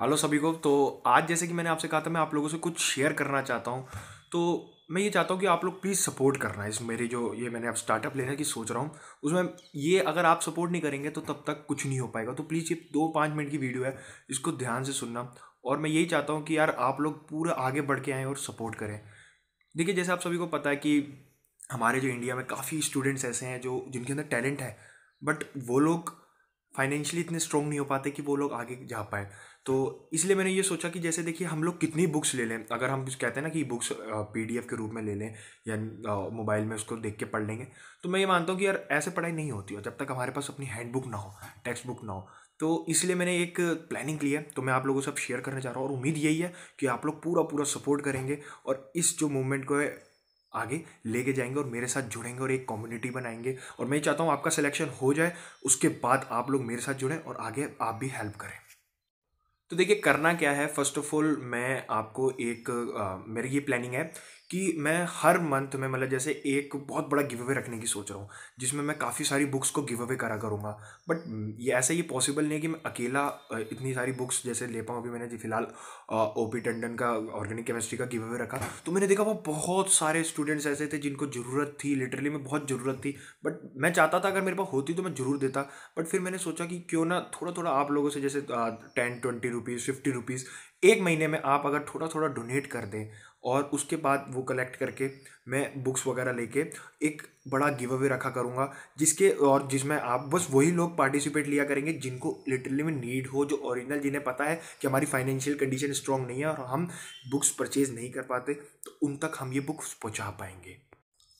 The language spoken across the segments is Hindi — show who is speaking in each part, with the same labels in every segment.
Speaker 1: हेलो सभी को तो आज जैसे कि मैंने आपसे कहा था मैं आप लोगों से कुछ शेयर करना चाहता हूँ तो मैं ये चाहता हूँ कि आप लोग प्लीज़ सपोर्ट करना इस मेरे जो ये मैंने अब स्टार्टअप लेने की सोच रहा हूँ उसमें ये अगर आप सपोर्ट नहीं करेंगे तो तब तक कुछ नहीं हो पाएगा तो प्लीज़ ये दो पाँच मिनट की वीडियो है इसको ध्यान से सुनना और मैं यही चाहता हूँ कि यार आप लोग पूरा आगे बढ़ के आएँ और सपोर्ट करें देखिए जैसे आप सभी को पता है कि हमारे जो इंडिया में काफ़ी स्टूडेंट्स ऐसे हैं जो जिनके अंदर टैलेंट है बट वो लोग फाइनेंशियली इतने स्ट्रॉन्ग नहीं हो पाते कि वो लोग आगे जा पाए तो इसलिए मैंने ये सोचा कि जैसे देखिए हम लोग कितनी बुक्स ले लें अगर हम कुछ कहते हैं ना कि बुक्स पीडीएफ के रूप में ले लें या मोबाइल में उसको देख के पढ़ लेंगे तो मैं ये मानता हूँ कि यार ऐसे पढ़ाई नहीं होती है जब तक हमारे पास अपनी हैंड बुक ना हो टेक्स्ट बुक ना हो तो इसलिए मैंने एक प्लानिंग की है तो मैं आप लोगों से अब शेयर करने जा रहा हूँ और उम्मीद यही है कि आप लोग पूरा पूरा सपोर्ट करेंगे और इस जो मूवमेंट को है आगे लेके जाएंगे और मेरे साथ जुड़ेंगे और एक कम्युनिटी बनाएंगे और मैं चाहता हूँ आपका सिलेक्शन हो जाए उसके बाद आप लोग मेरे साथ जुड़ें और आगे आप भी हेल्प करें तो देखिए करना क्या है फर्स्ट ऑफ ऑल मैं आपको एक आ, मेरी ये प्लानिंग है कि मैं हर मंथ में मतलब जैसे एक बहुत बड़ा गिव अवे रखने की सोच रहा हूँ जिसमें मैं काफ़ी सारी बुक्स को गिव अवे करा करूँगा बट ये ऐसा ये पॉसिबल नहीं है कि मैं अकेला इतनी सारी बुक्स जैसे ले पाऊँ अभी मैंने जी फिलहाल ओ पी टंडन का ऑर्गेनिक केमिस्ट्री का गिव अवे रखा तो मैंने देखा वो बहुत सारे स्टूडेंट्स ऐसे थे जिनको ज़रूरत थी लिटरली में बहुत ज़रूरत थी बट मैं चाहता था अगर मेरे पास होती तो मैं ज़रूर देता बट फिर मैंने सोचा कि क्यों ना थोड़ा थोड़ा आप लोगों से जैसे ten twenty rupees fifty rupees एक महीने में आप अगर थोड़ा थोड़ा डोनेट कर दें और उसके बाद वो कलेक्ट करके मैं बुक्स वगैरह लेके एक बड़ा गिव अवे रखा करूँगा जिसके और जिसमें आप बस वही लोग पार्टिसिपेट लिया करेंगे जिनको लिटरली में नीड हो जो ओरिजिनल जिन्हें पता है कि हमारी फाइनेंशियल कंडीशन स्ट्रांग नहीं है और हम बुक्स परचेज नहीं कर पाते तो उन तक हम ये बुक्स पहुँचा पाएंगे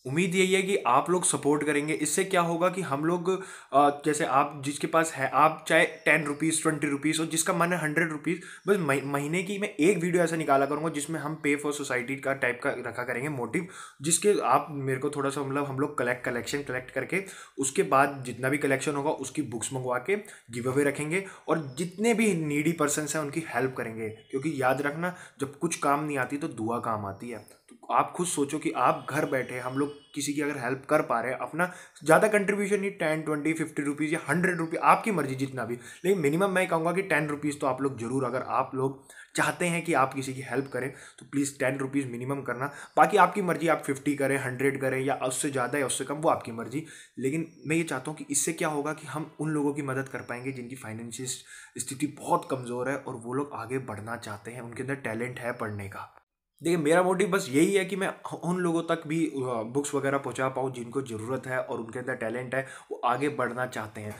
Speaker 1: उम्मीद यही है कि आप लोग सपोर्ट करेंगे इससे क्या होगा कि हम लोग जैसे आप जिसके पास है आप चाहे टेन रुपीज़ ट्वेंटी रुपीज़ और जिसका मन है हंड्रेड रुपीज़ बस महीने की मैं एक वीडियो ऐसा निकाला करूँगा जिसमें हम पे फॉर सोसाइटी का टाइप का रखा करेंगे मोटिव जिसके आप मेरे को थोड़ा सा मतलब हम लोग कलेक्ट कलेक्शन कलेक्ट करके उसके बाद जितना भी कलेक्शन होगा उसकी बुक्स मंगवा के गिव अवे रखेंगे और जितने भी नीडी पर्सनस हैं उनकी हेल्प करेंगे क्योंकि याद रखना जब कुछ काम नहीं आती तो दुआ काम आती है आप खुद सोचो कि आप घर बैठे हम लोग किसी की अगर हेल्प कर पा रहे हैं अपना ज़्यादा कंट्रीब्यूशन नहीं टेन ट्वेंटी फिफ्टी रुपीज़ या हंड्रेड रुपीज़ आपकी मर्जी जितना भी लेकिन मिनिमम मैं कहूँगा कि टेन रुपीज़ तो आप लोग ज़रूर अगर आप लोग चाहते हैं कि आप किसी की हेल्प करें तो प्लीज़ टेन रुपीज़ मिनिमम करना बाकी आपकी मर्जी आप फिफ्टी करें हंड्रेड करें या उससे ज़्यादा या उससे कम वो आपकी मर्जी लेकिन मैं ये चाहता हूँ कि इससे क्या होगा कि हम उन लोगों की मदद कर पाएंगे जिनकी फाइनेंशियल स्थिति बहुत कमज़ोर है और वो लोग आगे बढ़ना चाहते हैं उनके अंदर टैलेंट है पढ़ने का देखिए मेरा मोटिव बस यही है कि मैं उन लोगों तक भी बुक्स वगैरह पहुंचा पाऊँ जिनको ज़रूरत है और उनके अंदर टैलेंट है वो आगे बढ़ना चाहते हैं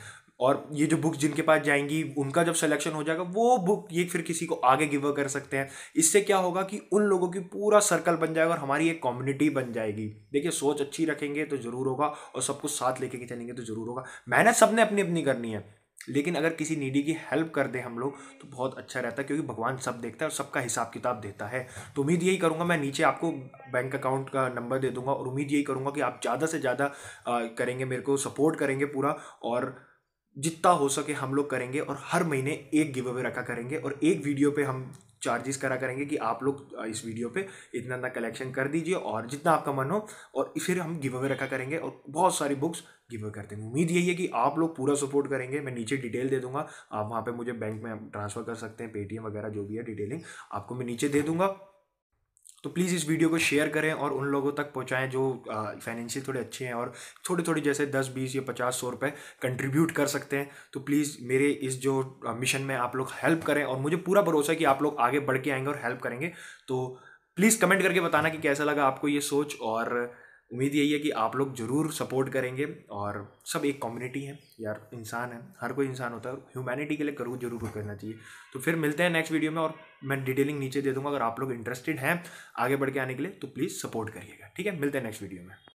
Speaker 1: और ये जो बुक्स जिनके पास जाएंगी उनका जब सिलेक्शन हो जाएगा वो बुक ये फिर किसी को आगे गिव कर सकते हैं इससे क्या होगा कि उन लोगों की पूरा सर्कल बन जाएगा और हमारी एक कम्युनिटी बन जाएगी देखिए सोच अच्छी रखेंगे तो ज़रूर होगा और सबको साथ लेके चलेंगे तो ज़रूर होगा मेहनत सबने अपनी अपनी करनी है लेकिन अगर किसी नीडी की हेल्प कर दे हम लोग तो बहुत अच्छा रहता है क्योंकि भगवान सब देखता है और सबका हिसाब किताब देता है तो उम्मीद यही करूँगा मैं नीचे आपको बैंक अकाउंट का नंबर दे दूँगा और उम्मीद यही करूँगा कि आप ज़्यादा से ज़्यादा करेंगे मेरे को सपोर्ट करेंगे पूरा और जितना हो सके हम लोग करेंगे और हर महीने एक गिव अवे रखा करेंगे और एक वीडियो पे हम चार्जेस करा करेंगे कि आप लोग इस वीडियो पे इतना इतना कलेक्शन कर दीजिए और जितना आपका मन हो और फिर हम गिव अवे रखा करेंगे और बहुत सारी बुक्स गिव अवे करते हैं उम्मीद यही है कि आप लोग पूरा सपोर्ट करेंगे मैं नीचे डिटेल दे दूंगा आप वहाँ पर मुझे बैंक में ट्रांसफ़र कर सकते हैं पेटीएम वगैरह जो भी है डिटेलिंग आपको मैं नीचे दे दूंगा तो प्लीज़ इस वीडियो को शेयर करें और उन लोगों तक पहुंचाएं जो फाइनेंशियल थोड़े अच्छे हैं और थोड़े थोड़े जैसे दस बीस या पचास सौ रुपये कंट्रीब्यूट कर सकते हैं तो प्लीज़ मेरे इस जो मिशन में आप लोग हेल्प करें और मुझे पूरा भरोसा है कि आप लोग आगे बढ़ के आएंगे और हेल्प करेंगे तो प्लीज़ कमेंट करके बताना कि कैसा लगा आपको ये सोच और उम्मीद यही है कि आप लोग ज़रूर सपोर्ट करेंगे और सब एक कम्युनिटी है यार इंसान है हर कोई इंसान होता है ह्यूमैनिटी के लिए करूँ जरूर करना चाहिए तो फिर मिलते हैं नेक्स्ट वीडियो में और मैं डिटेलिंग नीचे दे दूँगा अगर आप लोग इंटरेस्टेड हैं आगे बढ़ के आने के लिए तो प्लीज़ सपोर्ट करिएगा ठीक है मिलते हैं नेक्स्ट वीडियो में